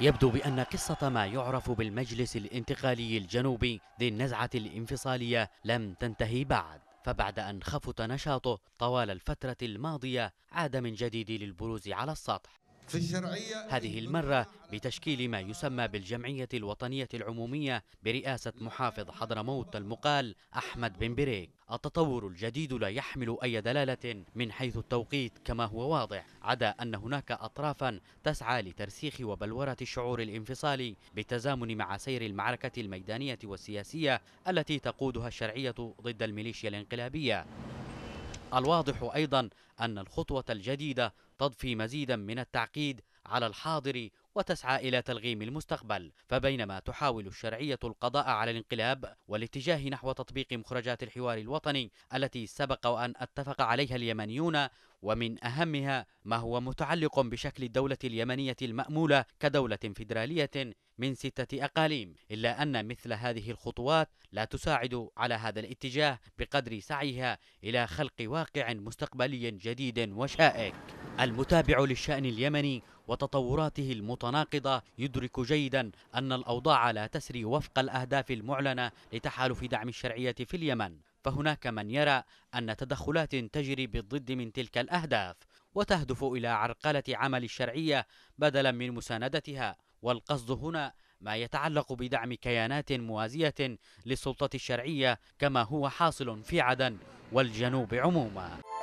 يبدو بأن قصة ما يعرف بالمجلس الانتقالي الجنوبي ذي النزعة الانفصالية لم تنتهي بعد فبعد أن خفت نشاطه طوال الفترة الماضية عاد من جديد للبروز على السطح في الشرعية هذه المرة بتشكيل ما يسمى بالجمعية الوطنية العمومية برئاسة محافظ حضرموت المقال أحمد بن بريك التطور الجديد لا يحمل أي دلالة من حيث التوقيت كما هو واضح عدا أن هناك أطرافا تسعى لترسيخ وبلورة الشعور الانفصالي بالتزامن مع سير المعركة الميدانية والسياسية التي تقودها الشرعية ضد الميليشيا الانقلابية الواضح أيضا أن الخطوة الجديدة تضفي مزيدا من التعقيد على الحاضر وتسعى الى تلغيم المستقبل، فبينما تحاول الشرعيه القضاء على الانقلاب والاتجاه نحو تطبيق مخرجات الحوار الوطني التي سبق وان اتفق عليها اليمنيون ومن اهمها ما هو متعلق بشكل الدوله اليمنيه الماموله كدوله فيدراليه من سته اقاليم، الا ان مثل هذه الخطوات لا تساعد على هذا الاتجاه بقدر سعيها الى خلق واقع مستقبلي جديد وشائك. المتابع للشأن اليمني وتطوراته المتناقضة يدرك جيدا أن الأوضاع لا تسري وفق الأهداف المعلنة لتحالف دعم الشرعية في اليمن فهناك من يرى أن تدخلات تجري بالضد من تلك الأهداف وتهدف إلى عرقلة عمل الشرعية بدلا من مساندتها والقصد هنا ما يتعلق بدعم كيانات موازية للسلطة الشرعية كما هو حاصل في عدن والجنوب عموما